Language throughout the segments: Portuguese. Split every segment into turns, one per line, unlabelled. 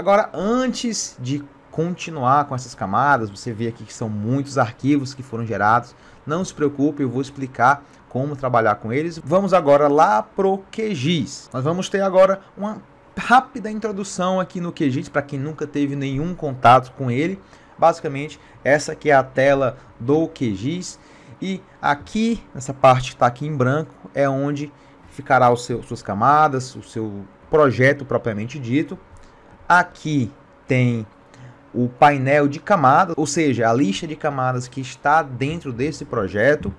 Agora, antes de continuar com essas camadas, você vê aqui que são muitos arquivos que foram gerados. Não se preocupe, eu vou explicar como trabalhar com eles. Vamos agora lá pro QGIS. Nós vamos ter agora uma rápida introdução aqui no QGIS para quem nunca teve nenhum contato com ele. Basicamente, essa aqui é a tela do QGIS e aqui nessa parte que está aqui em branco é onde ficará o seu, suas camadas, o seu projeto propriamente dito. Aqui tem o painel de camadas, ou seja, a lista de camadas que está dentro desse projeto.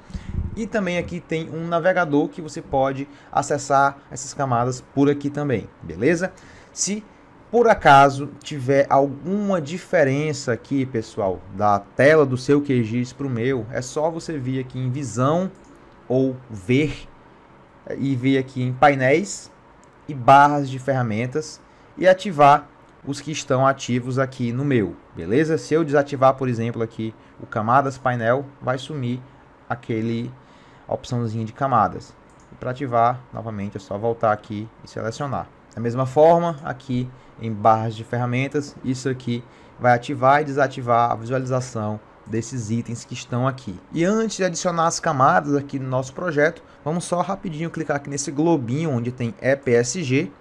E também aqui tem um navegador que você pode acessar essas camadas por aqui também, beleza? Se por acaso tiver alguma diferença aqui, pessoal, da tela do seu QGIS para o meu, é só você vir aqui em visão ou ver e vir aqui em painéis e barras de ferramentas e ativar os que estão ativos aqui no meu, beleza? Se eu desativar, por exemplo, aqui o camadas painel, vai sumir aquele opçãozinha de camadas. E para ativar, novamente, é só voltar aqui e selecionar. Da mesma forma, aqui em barras de ferramentas, isso aqui vai ativar e desativar a visualização desses itens que estão aqui. E antes de adicionar as camadas aqui no nosso projeto, vamos só rapidinho clicar aqui nesse globinho onde tem EPSG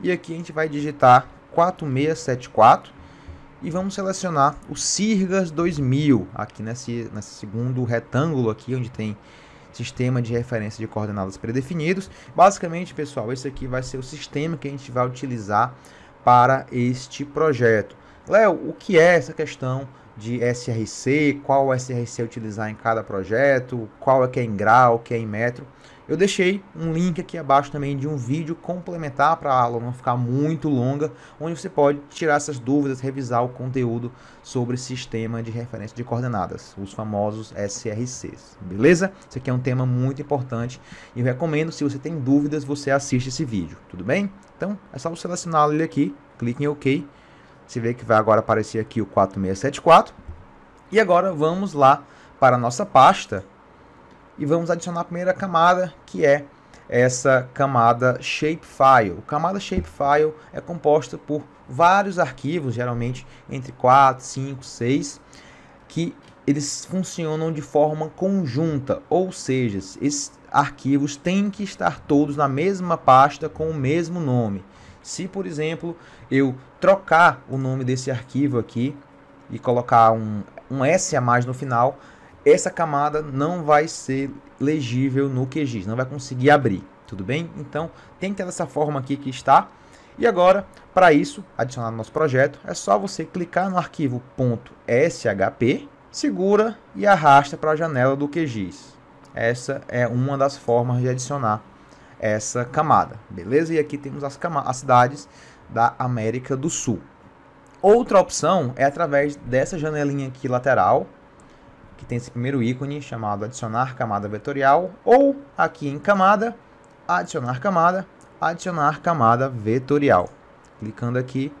e aqui a gente vai digitar 4674 e vamos selecionar o Sirgas 2000 aqui nesse, nesse segundo retângulo aqui onde tem sistema de referência de coordenadas predefinidos. Basicamente, pessoal, esse aqui vai ser o sistema que a gente vai utilizar para este projeto. Léo, o que é essa questão de SRC, qual SRC utilizar em cada projeto, qual é que é em grau, que é em metro. Eu deixei um link aqui abaixo também de um vídeo complementar para a aula não ficar muito longa, onde você pode tirar essas dúvidas, revisar o conteúdo sobre sistema de referência de coordenadas, os famosos SRCs, beleza? Isso aqui é um tema muito importante e eu recomendo, se você tem dúvidas, você assiste esse vídeo, tudo bem? Então, é só você selecionar ele aqui, clique em OK você vê que vai agora aparecer aqui o 4674. E agora vamos lá para a nossa pasta e vamos adicionar a primeira camada, que é essa camada shapefile. A camada shapefile é composta por vários arquivos, geralmente entre 4, 5, 6, que eles funcionam de forma conjunta, ou seja, esses arquivos têm que estar todos na mesma pasta com o mesmo nome. Se, por exemplo, eu trocar o nome desse arquivo aqui e colocar um, um S a mais no final, essa camada não vai ser legível no QGIS, não vai conseguir abrir, tudo bem? Então, tem que ter dessa forma aqui que está. E agora, para isso, adicionar no nosso projeto, é só você clicar no arquivo .shp, segura e arrasta para a janela do QGIS. Essa é uma das formas de adicionar essa camada, beleza? E aqui temos as, as cidades da América do Sul. Outra opção é através dessa janelinha aqui lateral, que tem esse primeiro ícone chamado adicionar camada vetorial, ou aqui em camada, adicionar camada, adicionar camada vetorial. Clicando aqui,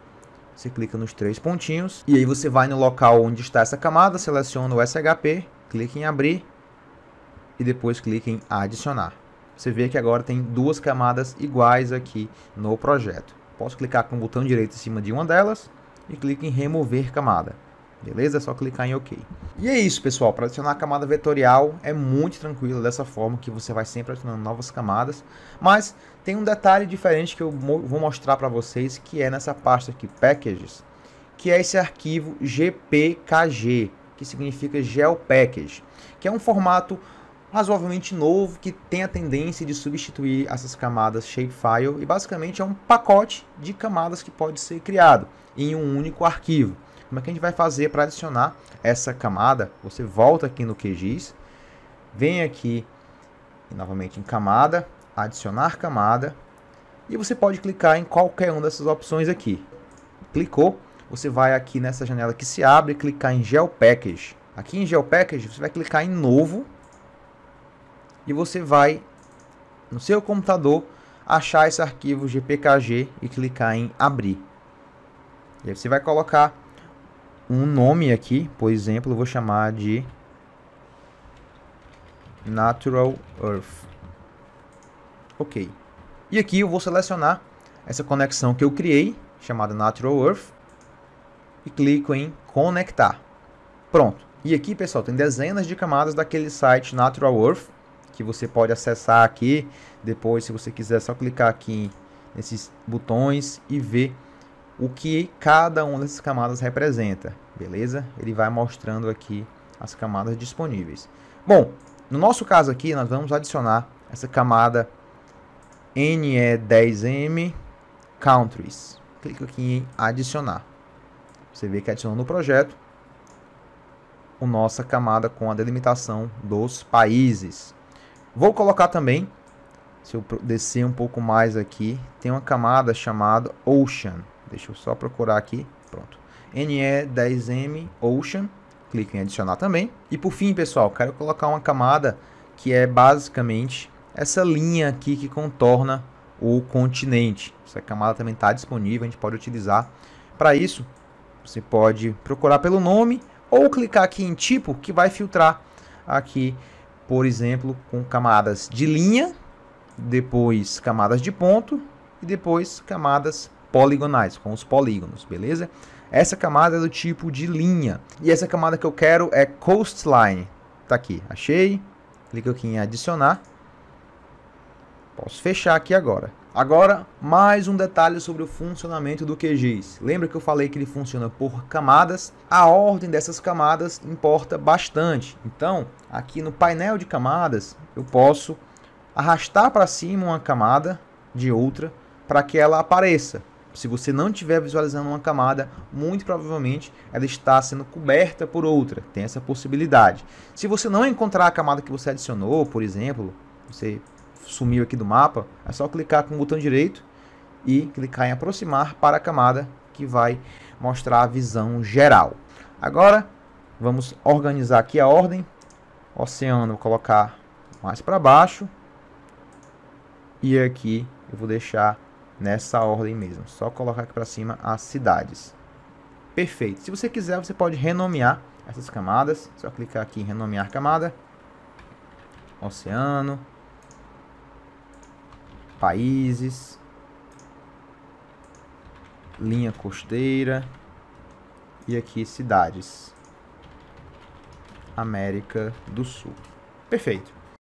você clica nos três pontinhos, e aí você vai no local onde está essa camada, seleciona o SHP, clica em abrir, e depois clica em adicionar. Você vê que agora tem duas camadas iguais aqui no projeto. Posso clicar com o botão direito em cima de uma delas e clico em remover camada. Beleza? É só clicar em OK. E é isso, pessoal. Para adicionar a camada vetorial é muito tranquilo dessa forma que você vai sempre adicionando novas camadas. Mas tem um detalhe diferente que eu vou mostrar para vocês que é nessa pasta aqui, Packages, que é esse arquivo GPKG, que significa GeoPackage, que é um formato razoavelmente novo que tem a tendência de substituir essas camadas shapefile e basicamente é um pacote de camadas que pode ser criado em um único arquivo. Como é que a gente vai fazer para adicionar essa camada? Você volta aqui no QGIS, vem aqui novamente em camada, adicionar camada e você pode clicar em qualquer uma dessas opções aqui. Clicou, você vai aqui nessa janela que se abre, clicar em GeoPackage Package. Aqui em GeoPackage Package você vai clicar em novo e você vai no seu computador achar esse arquivo GPKG e clicar em abrir. E aí você vai colocar um nome aqui, por exemplo, eu vou chamar de Natural Earth. Ok. E aqui eu vou selecionar essa conexão que eu criei, chamada Natural Earth, e clico em conectar. Pronto. E aqui, pessoal, tem dezenas de camadas daquele site Natural Earth, que você pode acessar aqui. Depois, se você quiser, é só clicar aqui nesses botões e ver o que cada uma dessas camadas representa, beleza? Ele vai mostrando aqui as camadas disponíveis. Bom, no nosso caso aqui, nós vamos adicionar essa camada NE10M Countries. Clica aqui em adicionar. Você vê que adicionou no projeto a nossa camada com a delimitação dos países. Vou colocar também, se eu descer um pouco mais aqui, tem uma camada chamada Ocean. Deixa eu só procurar aqui, pronto. NE10M Ocean, Clique em adicionar também. E por fim, pessoal, quero colocar uma camada que é basicamente essa linha aqui que contorna o continente. Essa camada também está disponível, a gente pode utilizar. Para isso, você pode procurar pelo nome ou clicar aqui em tipo que vai filtrar aqui por exemplo, com camadas de linha, depois camadas de ponto e depois camadas poligonais, com os polígonos, beleza? Essa camada é do tipo de linha. E essa camada que eu quero é coastline. Tá aqui, achei. clique aqui em adicionar. Posso fechar aqui agora. Agora, mais um detalhe sobre o funcionamento do QGIS. Lembra que eu falei que ele funciona por camadas? A ordem dessas camadas importa bastante. Então, aqui no painel de camadas, eu posso arrastar para cima uma camada de outra para que ela apareça. Se você não estiver visualizando uma camada, muito provavelmente ela está sendo coberta por outra. Tem essa possibilidade. Se você não encontrar a camada que você adicionou, por exemplo, você sumiu aqui do mapa, é só clicar com o botão direito e clicar em aproximar para a camada que vai mostrar a visão geral. Agora vamos organizar aqui a ordem. Oceano vou colocar mais para baixo e aqui eu vou deixar nessa ordem mesmo. Só colocar aqui para cima as cidades. Perfeito. Se você quiser, você pode renomear essas camadas. Só clicar aqui em renomear camada. Oceano, países, linha costeira e aqui cidades. América do Sul. Perfeito.